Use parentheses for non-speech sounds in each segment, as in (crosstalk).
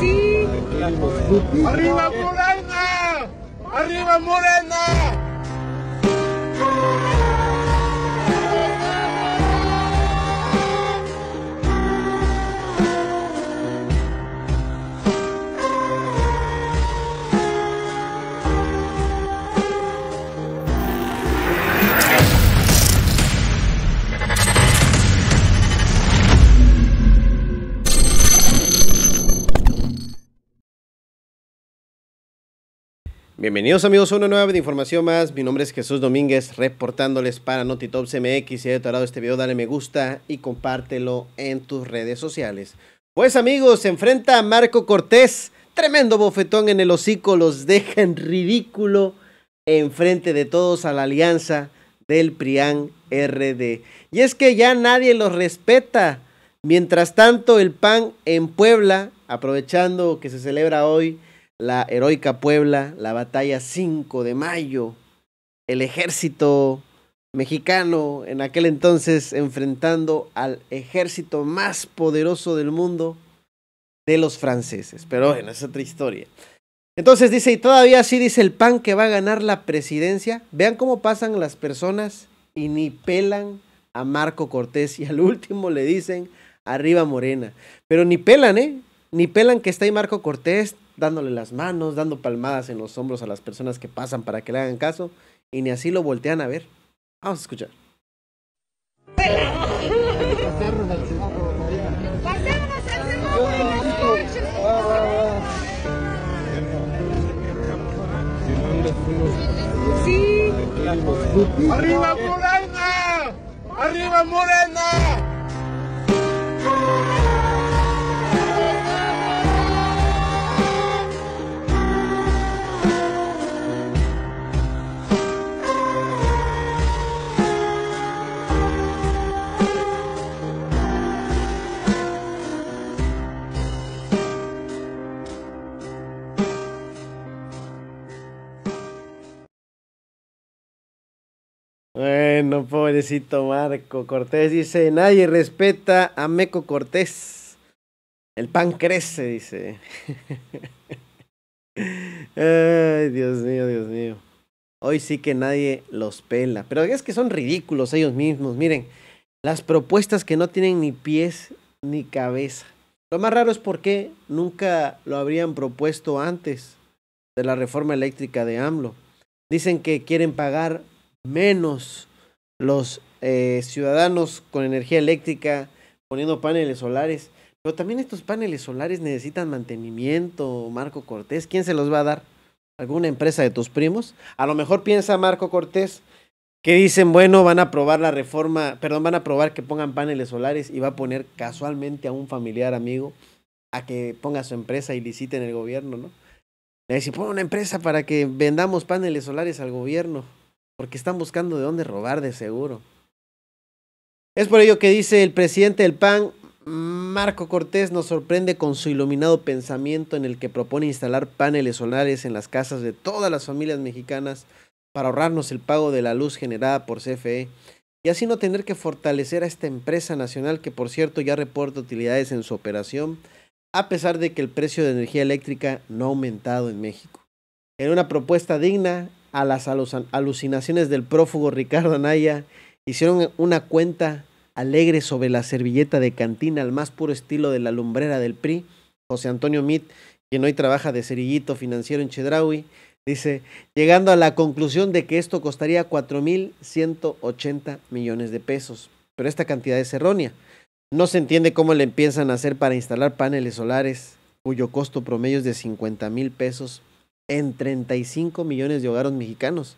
Sí. Arriba Morena. Arriba Morena. Bienvenidos amigos a una nueva de información más. Mi nombre es Jesús Domínguez, reportándoles para Notitop MX. Si ha gustado este video, dale me gusta y compártelo en tus redes sociales. Pues amigos, se enfrenta a Marco Cortés. Tremendo bofetón en el hocico, los deja en ridículo enfrente de todos a la alianza del PRIAN RD. Y es que ya nadie los respeta. Mientras tanto, el PAN en Puebla, aprovechando que se celebra hoy la heroica Puebla, la batalla 5 de mayo, el ejército mexicano en aquel entonces enfrentando al ejército más poderoso del mundo de los franceses. Pero bueno, es otra historia. Entonces dice, y todavía así dice el PAN que va a ganar la presidencia. Vean cómo pasan las personas y ni pelan a Marco Cortés y al último le dicen, arriba Morena. Pero ni pelan, ¿eh? Ni pelan que está ahí Marco Cortés, dándole las manos, dando palmadas en los hombros a las personas que pasan para que le hagan caso, y ni así lo voltean a ver. Vamos a escuchar. Sí. ¡Arriba Morena! ¡Arriba Morena! no, pobrecito Marco Cortés. Dice, nadie respeta a Meco Cortés. El pan crece, dice. (laughs) Ay, Dios mío, Dios mío. Hoy sí que nadie los pela. Pero es que son ridículos ellos mismos. Miren, las propuestas que no tienen ni pies ni cabeza. Lo más raro es por qué nunca lo habrían propuesto antes de la reforma eléctrica de AMLO. Dicen que quieren pagar menos los eh, ciudadanos con energía eléctrica, poniendo paneles solares. Pero también estos paneles solares necesitan mantenimiento, Marco Cortés. ¿Quién se los va a dar? ¿Alguna empresa de tus primos? A lo mejor piensa Marco Cortés que dicen, bueno, van a aprobar la reforma, perdón, van a aprobar que pongan paneles solares y va a poner casualmente a un familiar amigo a que ponga su empresa y licite en el gobierno, ¿no? Le dice, pon una empresa para que vendamos paneles solares al gobierno porque están buscando de dónde robar de seguro. Es por ello que dice el presidente del PAN, Marco Cortés nos sorprende con su iluminado pensamiento en el que propone instalar paneles solares en las casas de todas las familias mexicanas para ahorrarnos el pago de la luz generada por CFE y así no tener que fortalecer a esta empresa nacional que por cierto ya reporta utilidades en su operación, a pesar de que el precio de energía eléctrica no ha aumentado en México. En una propuesta digna a las alucinaciones del prófugo Ricardo Anaya, hicieron una cuenta alegre sobre la servilleta de cantina al más puro estilo de la lumbrera del PRI, José Antonio Mit, quien hoy trabaja de cerillito financiero en Chedraui, dice, llegando a la conclusión de que esto costaría 4.180 millones de pesos. Pero esta cantidad es errónea. No se entiende cómo le empiezan a hacer para instalar paneles solares, cuyo costo promedio es de 50 mil pesos en 35 millones de hogares mexicanos,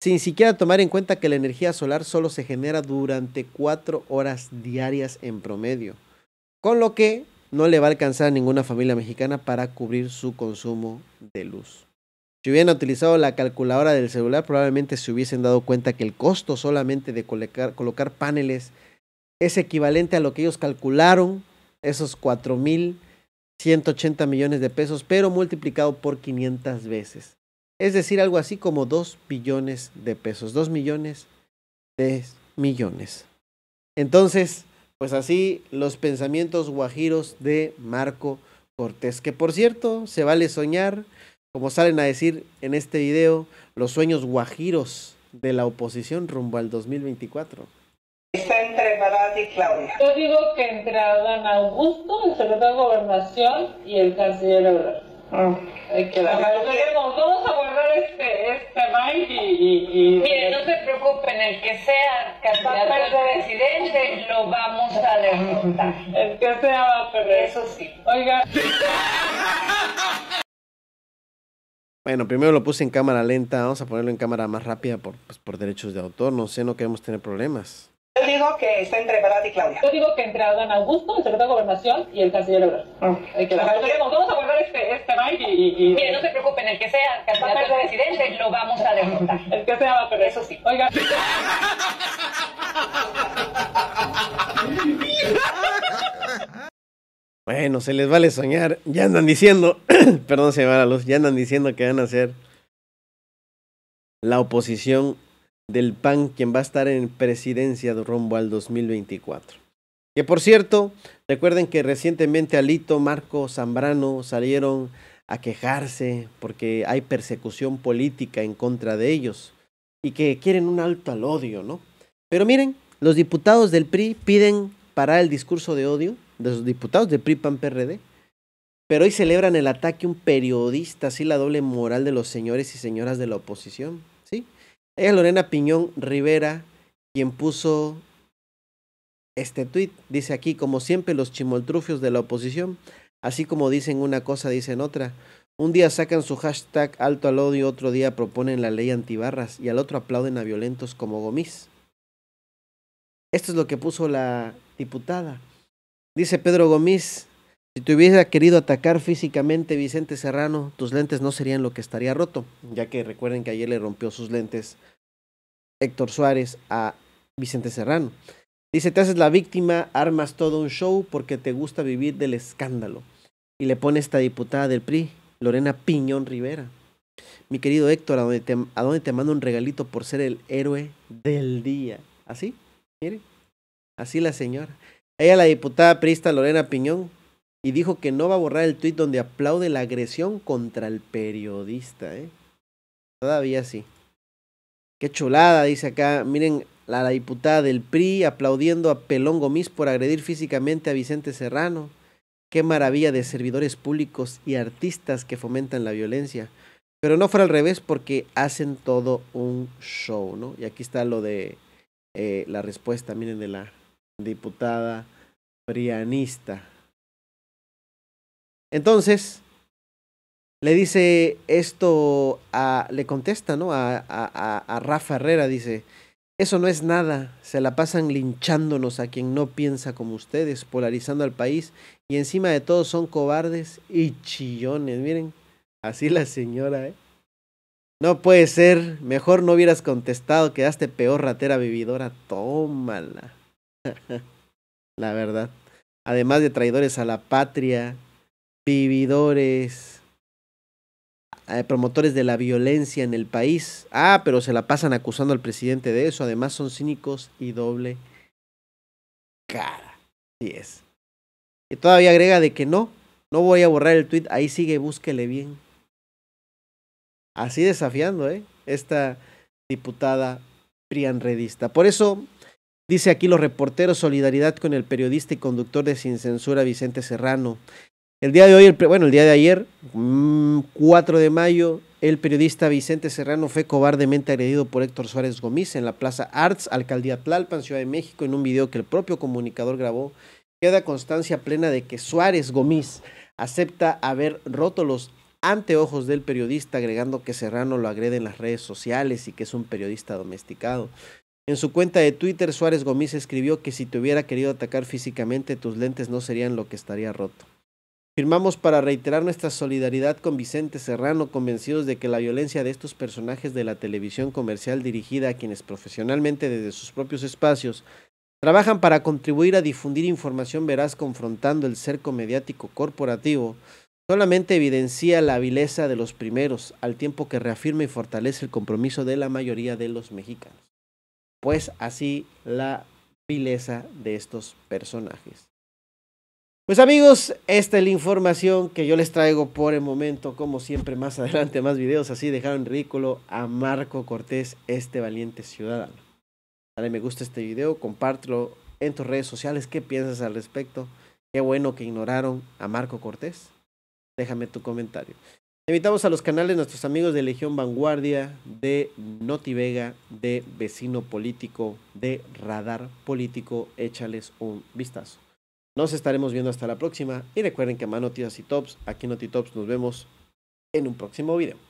sin siquiera tomar en cuenta que la energía solar solo se genera durante 4 horas diarias en promedio, con lo que no le va a alcanzar a ninguna familia mexicana para cubrir su consumo de luz. Si hubieran utilizado la calculadora del celular, probablemente se hubiesen dado cuenta que el costo solamente de colocar, paneles es equivalente a lo que ellos calcularon, esos 4 mil 180 millones de pesos, pero multiplicado por 500 veces. Es decir, algo así como 2 billones de pesos, 2 millones de millones. Entonces, pues así los pensamientos guajiros de Marco Cortés, que por cierto, se vale soñar, como salen a decir en este video, los sueños guajiros de la oposición rumbo al 2024. Yo digo que entre Adán Augusto, el secretario de Gobernación y el canciller Ebrard. Ah, hay que dar. Vamos a guardar este, este mic y, y, no se preocupen, el que sea candidato al presidente lo vamos a derrotar. (laughs) El que sea va a perder. Eso sí. Oiga. Bueno, primero lo puse en cámara lenta, vamos a ponerlo en cámara más rápida por, pues, por derechos de autor, no sé, no queremos tener problemas. Yo digo que está entre Brad y Claudia. Yo digo que entre Adán Augusto, el secretario de Gobernación y el canciller Obrador. Ah. vamos, a guardar este, este y, Mire, no se preocupen, el que sea candidato el presidente lo vamos a derrotar. el que sea va a perder. Eso sí. Oiga. Bueno, se les vale soñar. Ya andan diciendo, (coughs) perdón, se me la luz, ya andan diciendo que van a ser la oposición del PAN quien va a estar en presidencia de rumbo al 2024. Que por cierto, recuerden que recientemente Alito, Marco Zambrano salieron a quejarse porque hay persecución política en contra de ellos y que quieren un alto al odio, ¿no? Pero miren, los diputados del PRI piden parar el discurso de odio de los diputados del PRI PAN PRD, pero hoy celebran el ataque a un periodista, así la doble moral de los señores y señoras de la oposición. Es Lorena Piñón Rivera quien puso este tuit. Dice aquí, como siempre, los chimoltrufios de la oposición, así como dicen una cosa, dicen otra. Un día sacan su hashtag alto al odio, otro día proponen la ley antibarras y al otro aplauden a violentos como Gomis. Esto es lo que puso la diputada. Dice Pedro Gomis, si te hubiera querido atacar físicamente Vicente Serrano, tus lentes no serían lo que estaría roto, ya que recuerden que ayer le rompió sus lentes Héctor Suárez a Vicente Serrano. Dice, te haces la víctima, armas todo un show porque te gusta vivir del escándalo. Y le pone esta diputada del PRI, Lorena Piñón Rivera. Mi querido Héctor, ¿a dónde te, mando un regalito por ser el héroe del día? Así, mire, así la señora. Ella, la diputada priista Lorena Piñón, y dijo que no va a borrar el tuit donde aplaude la agresión contra el periodista. ¿eh? Todavía sí. Qué chulada, dice acá. Miren a la diputada del PRI aplaudiendo a Pelón Gomis por agredir físicamente a Vicente Serrano. Qué maravilla de servidores públicos y artistas que fomentan la violencia. Pero no fuera al revés porque hacen todo un show, ¿no? Y aquí está lo de eh, la respuesta, miren, de la diputada prianista. Entonces, le dice esto a, le contesta, ¿no? A, a, a, Rafa Herrera, dice, eso no es nada, se la pasan linchándonos a quien no piensa como ustedes, polarizando al país y encima de todo son cobardes y chillones, miren, así la señora, ¿eh? No puede ser, mejor no hubieras contestado, quedaste peor ratera vividora, tómala. (laughs) la verdad. Además de traidores a la patria, vividores, eh, promotores de la violencia en el país. Ah, pero se la pasan acusando al presidente de eso. Además son cínicos y doble cara. Así es. Y todavía agrega de que no, no voy a borrar el tweet, ahí sigue, búsquele bien. Así desafiando, ¿eh? Esta diputada prianredista. Por eso, dice aquí los reporteros, solidaridad con el periodista y conductor de Sin Censura, Vicente Serrano. El día de hoy, bueno, el día de ayer, 4 mm, de mayo, el periodista Vicente Serrano fue cobardemente agredido por Héctor Suárez Gómez en la Plaza Arts, Alcaldía Tlalpan, Ciudad de México, en un video que el propio comunicador grabó. Queda constancia plena de que Suárez Gómez acepta haber roto los anteojos del periodista, agregando que Serrano lo agrede en las redes sociales y que es un periodista domesticado. En su cuenta de Twitter, Suárez Gómez escribió que si te hubiera querido atacar físicamente, tus lentes no serían lo que estaría roto. Firmamos para reiterar nuestra solidaridad con Vicente Serrano, convencidos de que la violencia de estos personajes de la televisión comercial dirigida a quienes profesionalmente desde sus propios espacios trabajan para contribuir a difundir información veraz confrontando el cerco mediático corporativo, solamente evidencia la vileza de los primeros, al tiempo que reafirma y fortalece el compromiso de la mayoría de los mexicanos. Pues así la vileza de estos personajes. Pues amigos, esta es la información que yo les traigo por el momento. Como siempre, más adelante, más videos. Así dejaron ridículo a Marco Cortés, este valiente ciudadano. Dale me gusta este video, compártelo en tus redes sociales. ¿Qué piensas al respecto? Qué bueno que ignoraron a Marco Cortés. Déjame tu comentario. Te invitamos a los canales de nuestros amigos de Legión Vanguardia, de Vega de Vecino Político, de Radar Político. Échales un vistazo. Nos estaremos viendo hasta la próxima y recuerden que a y tops, aquí en Notitops nos vemos en un próximo video.